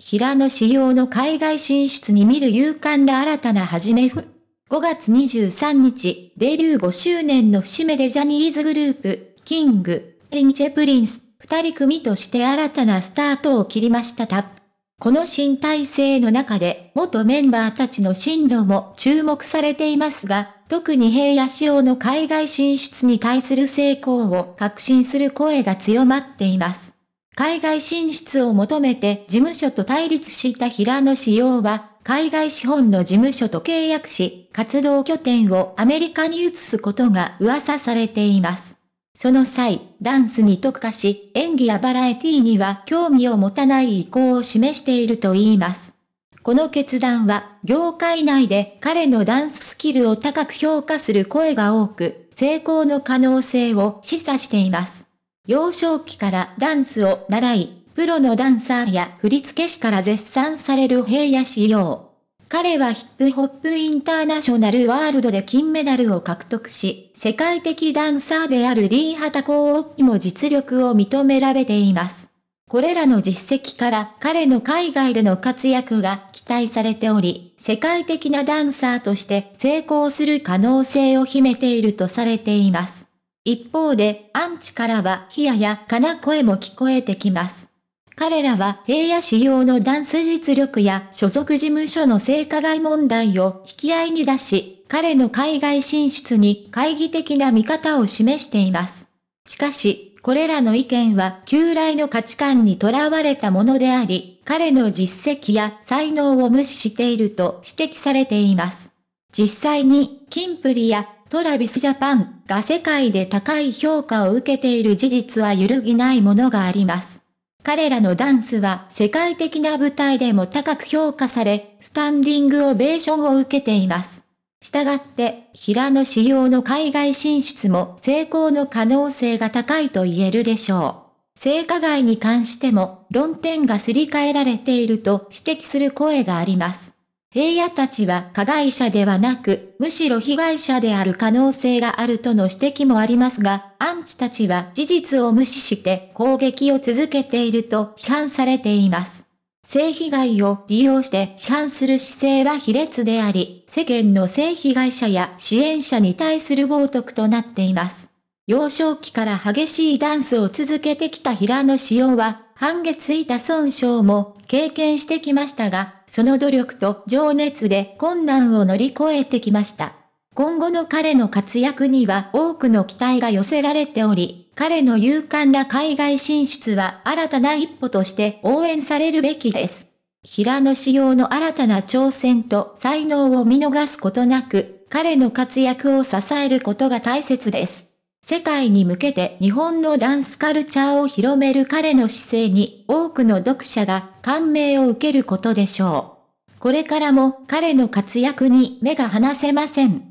平野仕様の海外進出に見る勇敢な新たな始めふ。5月23日、デビュー5周年の節目でジャニーズグループ、キング、リンチェプリンス、二人組として新たなスタートを切りましたタップ。この新体制の中で、元メンバーたちの進路も注目されていますが、特に平野仕様の海外進出に対する成功を確信する声が強まっています。海外進出を求めて事務所と対立した平野紫耀は、海外資本の事務所と契約し、活動拠点をアメリカに移すことが噂されています。その際、ダンスに特化し、演技やバラエティには興味を持たない意向を示していると言います。この決断は、業界内で彼のダンススキルを高く評価する声が多く、成功の可能性を示唆しています。幼少期からダンスを習い、プロのダンサーや振付師から絶賛される平野仕様。彼はヒップホップインターナショナルワールドで金メダルを獲得し、世界的ダンサーであるリー・ハタコーにも実力を認められています。これらの実績から彼の海外での活躍が期待されており、世界的なダンサーとして成功する可能性を秘めているとされています。一方で、アンチからは冷ややかな声も聞こえてきます。彼らは平野仕様のダンス実力や所属事務所の性加害問題を引き合いに出し、彼の海外進出に懐疑的な見方を示しています。しかし、これらの意見は旧来の価値観にとらわれたものであり、彼の実績や才能を無視していると指摘されています。実際に、キンプリやトラビスジャパンが世界で高い評価を受けている事実は揺るぎないものがあります。彼らのダンスは世界的な舞台でも高く評価され、スタンディングオベーションを受けています。したがって、平野仕様の海外進出も成功の可能性が高いと言えるでしょう。性加害に関しても論点がすり替えられていると指摘する声があります。平野たちは加害者ではなく、むしろ被害者である可能性があるとの指摘もありますが、アンチたちは事実を無視して攻撃を続けていると批判されています。性被害を利用して批判する姿勢は卑劣であり、世間の性被害者や支援者に対する冒涜となっています。幼少期から激しいダンスを続けてきた平野紫耀は、半月板いた損傷も経験してきましたが、その努力と情熱で困難を乗り越えてきました。今後の彼の活躍には多くの期待が寄せられており、彼の勇敢な海外進出は新たな一歩として応援されるべきです。平野仕様の新たな挑戦と才能を見逃すことなく、彼の活躍を支えることが大切です。世界に向けて日本のダンスカルチャーを広める彼の姿勢に多くの読者が感銘を受けることでしょう。これからも彼の活躍に目が離せません。